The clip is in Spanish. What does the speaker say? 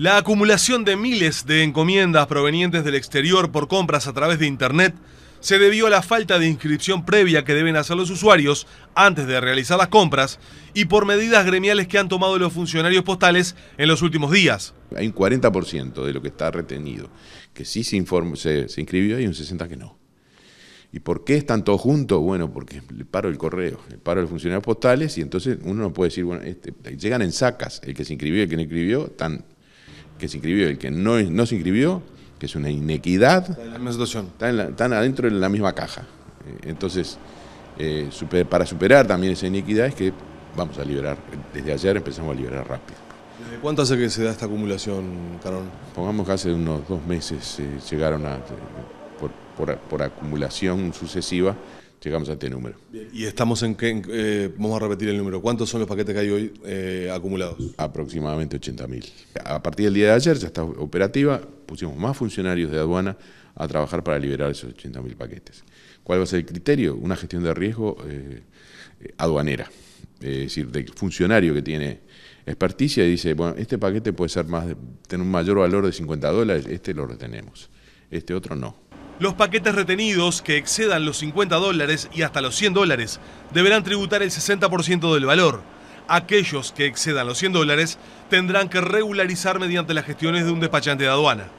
La acumulación de miles de encomiendas provenientes del exterior por compras a través de Internet se debió a la falta de inscripción previa que deben hacer los usuarios antes de realizar las compras y por medidas gremiales que han tomado los funcionarios postales en los últimos días. Hay un 40% de lo que está retenido, que sí se, se, inscribió y un 60% que no. ¿Y por qué están todos juntos? Bueno, porque le paro el correo, le paro a los funcionarios postales y entonces uno no puede decir, bueno, este, llegan en sacas, el que se inscribió y el que no inscribió, están que se inscribió y el que no, no se inscribió, que es una inequidad, la Están, adentro en la misma caja. Eh, entonces, eh, para superar también esa inequidad es que vamos a liberar, desde ayer empezamos a liberar rápido. ¿Desde cuánto hace que se da esta acumulación, Carón? Pongamos que hace unos dos meses eh, llegaron por acumulación sucesiva, llegamos a este número. ¿Y estamos en qué? Eh, vamos a repetir el número. ¿Cuántos son los paquetes que hay hoy eh, acumulados? Aproximadamente 80.000. A partir del día de ayer ya está operativa, pusimos más funcionarios de aduana a trabajar para liberar esos 80.000 paquetes. ¿Cuál va a ser el criterio? Una gestión de riesgo eh, aduanera, es decir, del funcionario que tiene experticia y dice, bueno, este paquete puede ser más, tener un mayor valor de 50 dólares, este lo retenemos, este otro no. Los paquetes retenidos que excedan los 50 dólares y hasta los 100 dólares deberán tributar el 60% del valor. Aquellos que excedan los 100 dólares tendrán que regularizar mediante las gestiones de un despachante de aduana.